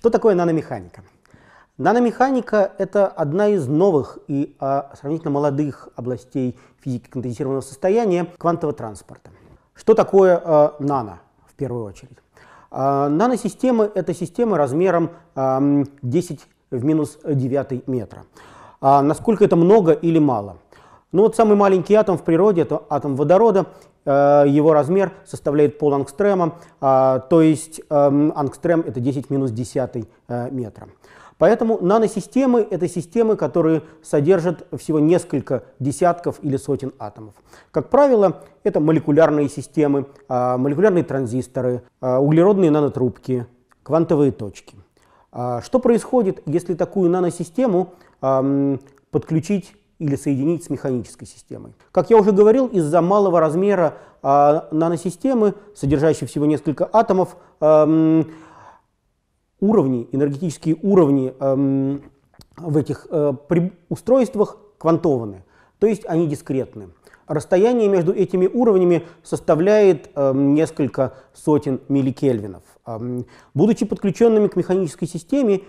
Что такое наномеханика? Наномеханика – это одна из новых и а, сравнительно молодых областей физики конденсированного состояния квантового транспорта. Что такое а, нано в первую очередь? А, наносистемы – это системы размером а, 10 в минус 9 метра. А, насколько это много или мало? Ну вот самый маленький атом в природе – это атом водорода, Э, его размер составляет пол ангстрема, э, то есть эм, ангстрем это 10 минус 10 э, метра. Поэтому наносистемы – это системы, которые содержат всего несколько десятков или сотен атомов. Как правило, это молекулярные системы, молекулярные транзисторы, углеродные нанотрубки, квантовые точки. Что происходит, если такую наносистему эм, подключить или соединить с механической системой. Как я уже говорил, из-за малого размера а, наносистемы, содержащей всего несколько атомов, эм, уровни, энергетические уровни эм, в этих э, устройствах квантованы, то есть они дискретны. Расстояние между этими уровнями составляет э, несколько сотен милликельвинов. Э, будучи подключенными к механической системе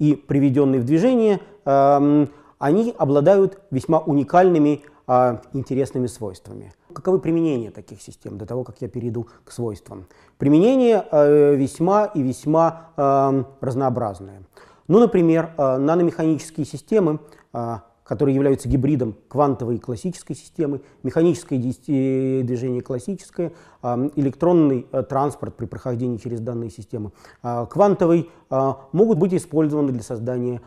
и приведенные в движение, э, они обладают весьма уникальными а, интересными свойствами. Каковы применения таких систем до того, как я перейду к свойствам? применение э, весьма и весьма э, разнообразные. Ну, например, э, наномеханические системы, э, которые являются гибридом квантовой и классической системы, механическое э, движение классическое, э, электронный э, транспорт при прохождении через данные системы квантовый, могут быть использованы для создания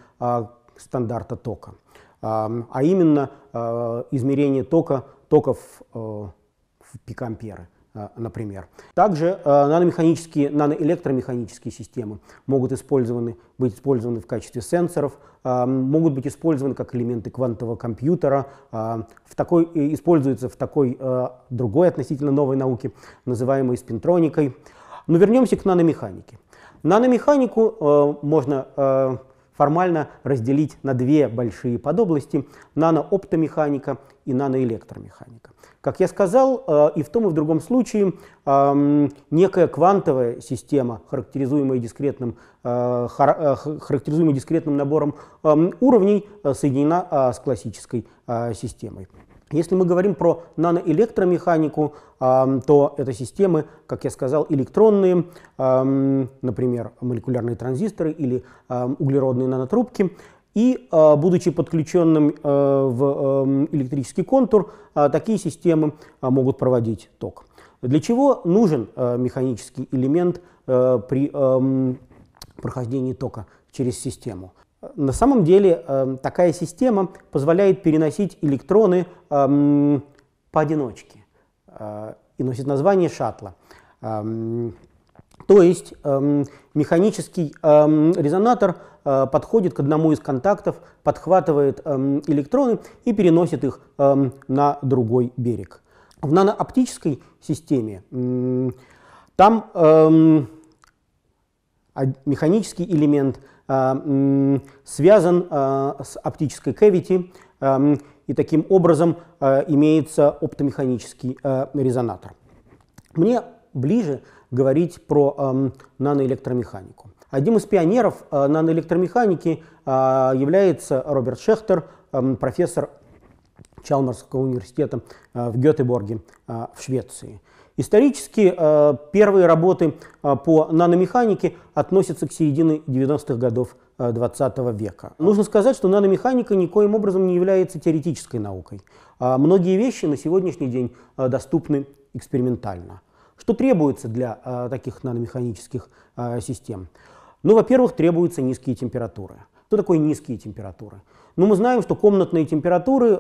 стандарта тока, а именно э, измерение тока, токов э, в пикамперы э, например. Также наномеханические, наноэлектромеханические системы могут использованы, быть использованы в качестве сенсоров, могут быть использованы как элементы квантового компьютера, а, в такой, используются в такой другой относительно новой науке, называемой спинтроникой. Но вернемся к наномеханике. Наномеханику можно формально разделить на две большие подобласти – нанооптомеханика и наноэлектромеханика. Как я сказал, э, и в том, и в другом случае эм, некая квантовая система, характеризуемая дискретным, э, э, характеризуемая дискретным набором эм, уровней, соединена с классической системой. Если мы говорим про наноэлектромеханику, то это системы, как я сказал, электронные, например, молекулярные транзисторы или углеродные нанотрубки. И, а, будучи подключенным э, в электрический контур, а, такие системы а, могут проводить ток. Для чего нужен э, механический элемент э, при прохождении тока через систему? На самом деле эм, такая система позволяет переносить электроны эм, поодиночке э, и носит название шаттла. Эм, то есть механический резонатор э, подходит к одному из контактов, подхватывает электроны и переносит их на другой берег. В нанооптической системе там механический элемент – а, связан а, с оптической кавити а, и таким образом имеется оптомеханический резонатор. Мне ближе говорить про наноэлектромеханику. Одним из пионеров наноэлектромеханики является Роберт Шехтер, профессор Чалмарского университета в Гетеборге в Швеции. Исторически э, первые работы э, по наномеханике относятся к середине 90-х годов 20 э, го века. Нужно сказать, что наномеханика никоим образом не является теоретической наукой. А многие вещи на сегодняшний день доступны экспериментально. Что требуется для таких наномеханических систем? Ну, во-первых, требуются низкие температуры. Что такое низкие температуры? Ну, мы знаем, что комнатные температуры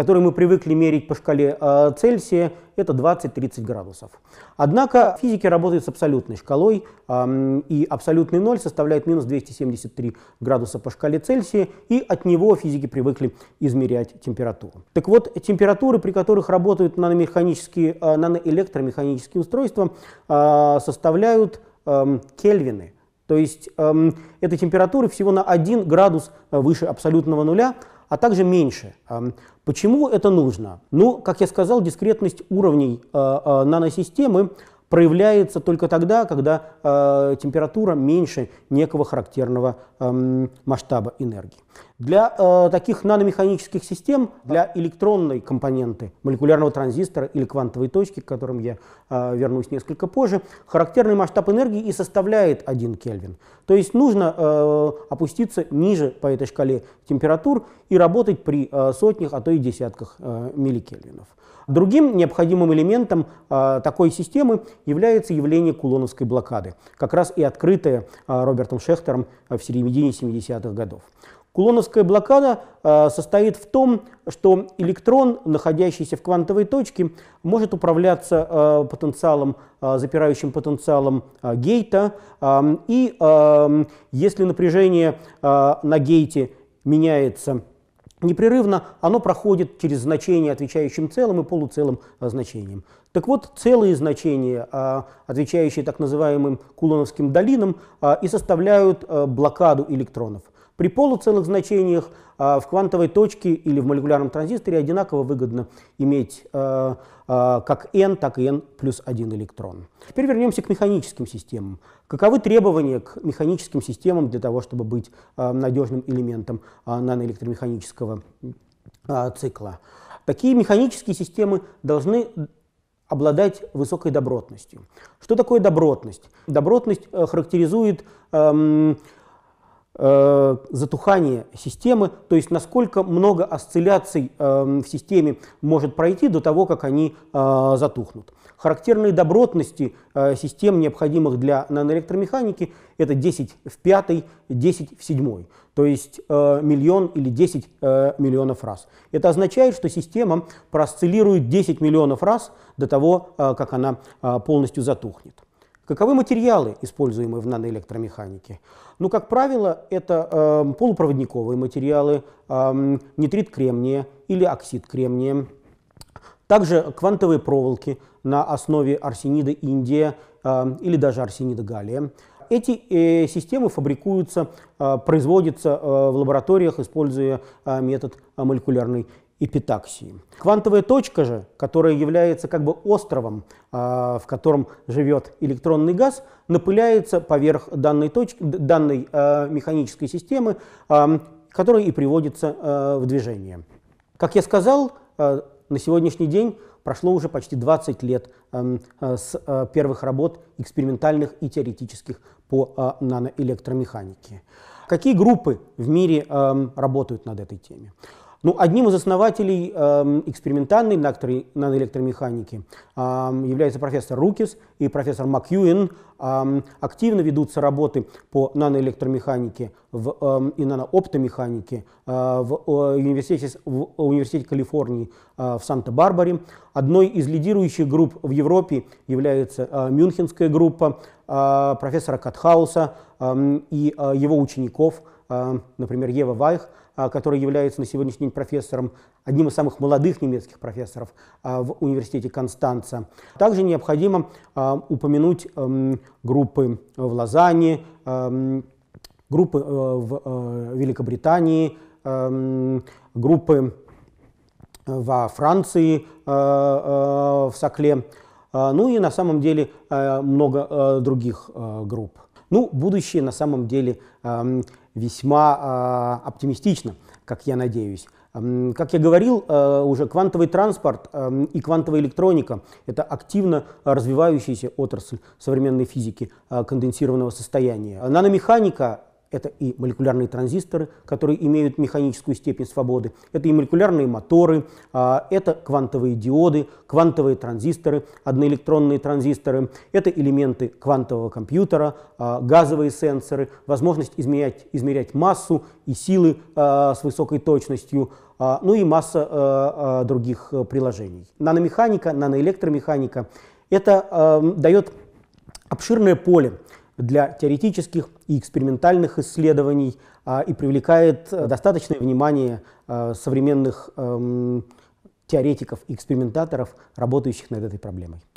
который мы привыкли мерить по шкале э, Цельсия, это 20-30 градусов. Однако физики работают с абсолютной шкалой, и абсолютный ноль составляет минус 273 градуса по шкале Цельсия, и от него физики привыкли измерять температуру. Так вот, температуры, при которых работают наномеханические, э, наноэлектромеханические устройства, э, составляют эм, кельвины – то есть эм, это температура всего на 1 градус выше абсолютного нуля, а также меньше. Почему это нужно? Ну, как я сказал, дискретность уровней а, а, наносистемы проявляется только тогда, когда а, температура меньше некого характерного масштаба энергии. Для э, таких наномеханических систем, для электронной компоненты молекулярного транзистора или квантовой точки, к которым я э, вернусь несколько позже, характерный масштаб энергии и составляет 1 Кельвин. То есть нужно э, опуститься ниже по этой шкале температур и работать при э, сотнях, а то и десятках э, милликельвинов. Другим необходимым элементом э, такой системы является явление кулоновской блокады, как раз и открытое э, Робертом Шехтером э, в середине 70-х годов. Кулоновская блокада э, состоит в том, что электрон, находящийся в квантовой точке, может управляться э, потенциалом, э, запирающим потенциалом гейта. Эм, и эм, если напряжение на гейте меняется непрерывно, оно проходит через значение отвечающим целым и полуцелым э, значениям. Так вот, целые значения, отвечающие так называемым кулоновским долинам, и составляют блокаду электронов – при полуцелых значениях а, в квантовой точке или в молекулярном транзисторе одинаково выгодно иметь а, а, как n, так и n плюс 1 электрон. Теперь вернемся к механическим системам. Каковы требования к механическим системам для того, чтобы быть надежным элементом наноэлектромеханического цикла? Такие механические системы должны обладать высокой добротностью. Что такое добротность? Добротность э, характеризует эм, Э, затухание системы, то есть насколько много осцилляций э, в системе может пройти до того, как они э, затухнут. Характерные добротности систем, необходимых для наноэлектромеханики, это 10 в 5, 10 в 7, то есть миллион или 10 миллионов раз. Это означает, что система проосциллирует 10 миллионов раз до того, как она полностью затухнет. Каковы материалы, используемые в наноэлектромеханике? Ну, как правило, это э, полупроводниковые материалы, э, нитрит кремния или оксид кремния. Также квантовые проволоки на основе арсенида индия э, или даже арсенида галлия. Эти э, системы фабрикуются, э, производятся э, в лабораториях, используя э, метод э, молекулярной эпитаксии. Квантовая точка же, которая является как бы островом, а, в котором живет электронный газ, напыляется поверх данной, точки, данной а, механической системы, а, которая и приводится в движение. Как я сказал, на сегодняшний день прошло уже почти 20 лет с первых работ экспериментальных и теоретических по наноэлектромеханике. Какие группы в мире работают над этой темой? Ну, одним из основателей э, экспериментальной наноэлектромеханики э, является профессор Рукис и профессор Макьюин. Э, активно ведутся работы по наноэлектромеханике в, э, и нанооптомеханике э, в, э, университете, в университете Калифорнии э, в Санта-Барбаре. Одной из лидирующих групп в Европе является э, Мюнхенская группа э, профессора Катхауса э, и э, его учеников – а, например, Ева Вайх, а, который является на сегодняшний день профессором, одним из самых молодых немецких профессоров а, в университете Констанца. Также необходимо упомянуть эм, группы в Лозанне, эм, группы э, в э, Великобритании, эм, группы э, во Франции, в Сокле, ну и на самом деле много других групп. Ну, будущее на самом деле весьма а, оптимистично, как я надеюсь. Как я говорил, а, уже квантовый транспорт а, и квантовая электроника – это активно развивающаяся отрасль современной физики конденсированного состояния. Наномеханика это и молекулярные транзисторы, которые имеют механическую степень свободы, это и молекулярные моторы, а, это квантовые диоды, квантовые транзисторы, одноэлектронные транзисторы, это элементы квантового компьютера, а, газовые сенсоры, возможность измерять, измерять массу и силы а, с высокой точностью, ну и масса других э, приложений. Наномеханика, наноэлектромеханика, это эм, дает обширное поле для теоретических и экспериментальных исследований а, и привлекает э, достаточное внимание э, современных эм, теоретиков и экспериментаторов, работающих над этой проблемой.